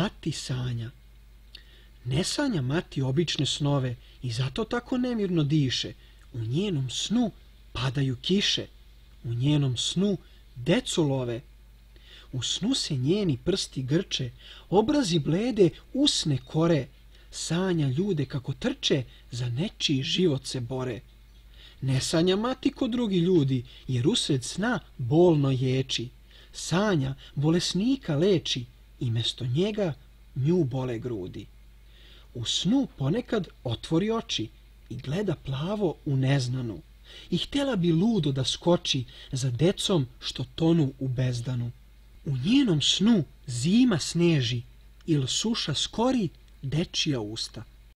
Mati sanja. Ne sanja Mati obične snove i zato tako nemirno diše. U njenom snu padaju kiše, u njenom snu decu love. U snu se njeni prsti grče, obrazi blede usne kore, sanja ljude kako trče, za nečiji život se bore. Ne sanja mati ko drugi ljudi, jer usred sna bolno ječi. Sanja bolesnika leči, i mesto njega nju bole grudi. U snu ponekad otvori oči i gleda plavo u neznanu i htjela bi ludo da skoči za decom što tonu u bezdanu. U njenom snu zima sneži il suša skori dečija usta.